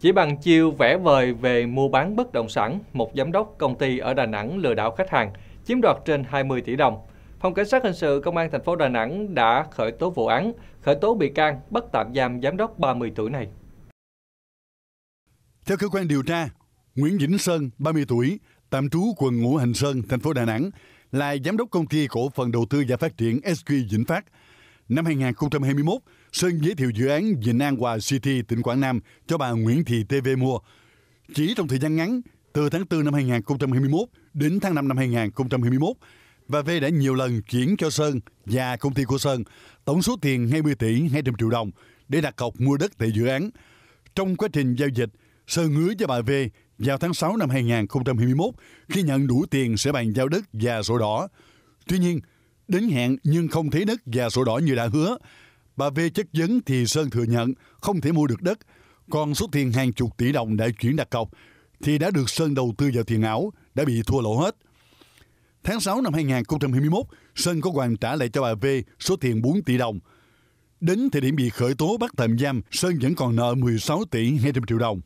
Chỉ bằng chiêu vẽ vời về mua bán bất động sản, một giám đốc công ty ở Đà Nẵng lừa đảo khách hàng, chiếm đoạt trên 20 tỷ đồng. Phòng Cảnh sát Hình sự Công an thành phố Đà Nẵng đã khởi tố vụ án, khởi tố bị can, bắt tạm giam giám đốc 30 tuổi này. Theo cơ quan điều tra, Nguyễn Vĩnh Sơn, 30 tuổi, tạm trú quận Ngũ Hành Sơn, thành phố Đà Nẵng, là giám đốc công ty cổ phần đầu tư và phát triển SQ Vĩnh Phát – Năm 2021, Sơn giới thiệu dự án Vịnh An Hòa City, tỉnh Quảng Nam cho bà Nguyễn Thị TV mua. Chỉ trong thời gian ngắn, từ tháng 4 năm 2021 đến tháng 5 năm 2021, bà V đã nhiều lần chuyển cho Sơn và công ty của Sơn tổng số tiền 20 tỷ 200 triệu đồng để đặt cọc mua đất tại dự án. Trong quá trình giao dịch, Sơn hứa cho bà V vào tháng 6 năm 2021 khi nhận đủ tiền sẽ bàn giao đất và sổ đỏ. Tuy nhiên, Đến hẹn nhưng không thấy đất và sổ đỏ như đã hứa. Bà V chất vấn thì Sơn thừa nhận không thể mua được đất. Còn số tiền hàng chục tỷ đồng đã chuyển đặt cọc thì đã được Sơn đầu tư vào tiền ảo, đã bị thua lỗ hết. Tháng 6 năm 2021, Sơn có hoàn trả lại cho bà V số tiền 4 tỷ đồng. Đến thời điểm bị khởi tố bắt tạm giam, Sơn vẫn còn nợ 16 tỷ 200 triệu đồng.